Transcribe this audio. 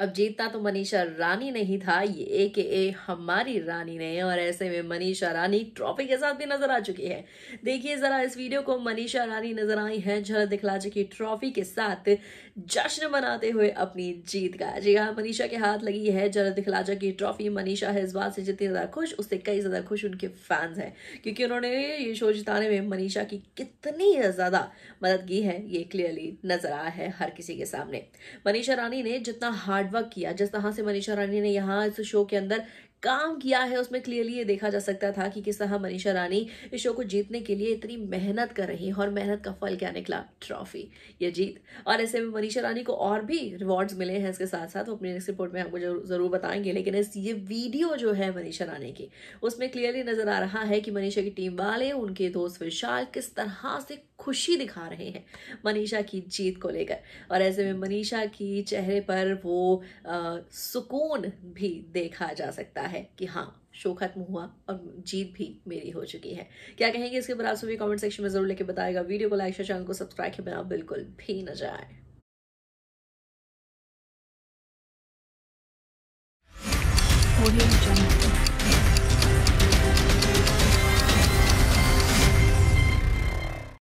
अब जीतना तो मनीषा रानी नहीं था ये ए के ए हमारी रानी ने और ऐसे में मनीषा रानी ट्रॉफी के साथ भी नजर आ चुकी है देखिए जरा इस वीडियो को मनीषा रानी नजर आई है झलक दिखलाजे की ट्रॉफी के साथ जश्न मनाते हुए अपनी जीत का जी हाँ मनीषा के हाथ लगी है झलक दिखलाजा की ट्रॉफी मनीषा है इस बात से जितनी ज्यादा खुश उससे कई ज्यादा खुश उनके फैंस हैं क्योंकि उन्होंने ये शो जिताने में मनीषा की कितनी ज्यादा मदद की है ये क्लियरली नजर आया है हर किसी के सामने मनीषा रानी ने जितना हार्ड हार्डवर्क किया जिस तरह से मनीषा रानी ने यहाँ इस शो के अंदर काम किया है उसमें क्लियरली ये देखा जा सकता था कि किस तरह मनीषा रानी इस शो को जीतने के लिए इतनी मेहनत कर रही है और मेहनत का फल क्या निकला ट्रॉफी ये जीत और ऐसे में मनीषा रानी को और भी रिवॉर्ड्स मिले हैं इसके साथ साथ वो अपनी नेक्स्ट रिपोर्ट में आपको जरूर बताएंगे लेकिन इस ये वीडियो जो है मनीषा रानी की उसमें क्लियरली नजर आ रहा है कि मनीषा की टीम वाले उनके दोस्त विशाल किस तरह से खुशी दिखा रहे हैं मनीषा की जीत को लेकर और ऐसे में मनीषा की चेहरे पर वो आ, सुकून भी देखा जा सकता है कि हाँ शो खत्म हुआ और जीत भी मेरी हो चुकी है क्या कहेंगे इसके बराबर भी कमेंट सेक्शन में जरूर लेके बताएगा वीडियो को लाइक शेयर चैनल को सब्सक्राइब के बिना बिल्कुल भी न जाए audio jungle